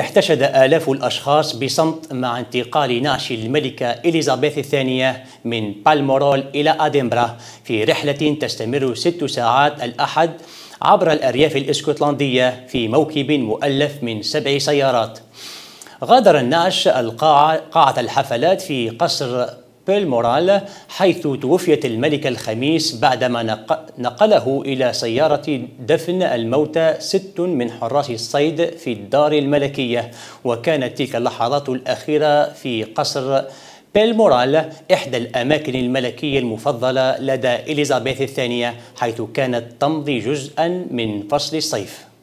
احتشد آلاف الأشخاص بصمت مع انتقال نعش الملكة إليزابيث الثانية من بالمورول إلى أدنبرا في رحلة تستمر ست ساعات الأحد عبر الأرياف الإسكتلندية في موكب مؤلف من سبع سيارات غادر النعش القاعة قاعة الحفلات في قصر مورال حيث توفيت الملك الخميس بعدما نقله إلى سيارة دفن الموتى ست من حراس الصيد في الدار الملكية وكانت تلك اللحظات الأخيرة في قصر بالمورال إحدى الأماكن الملكية المفضلة لدى إليزابيث الثانية حيث كانت تمضي جزءا من فصل الصيف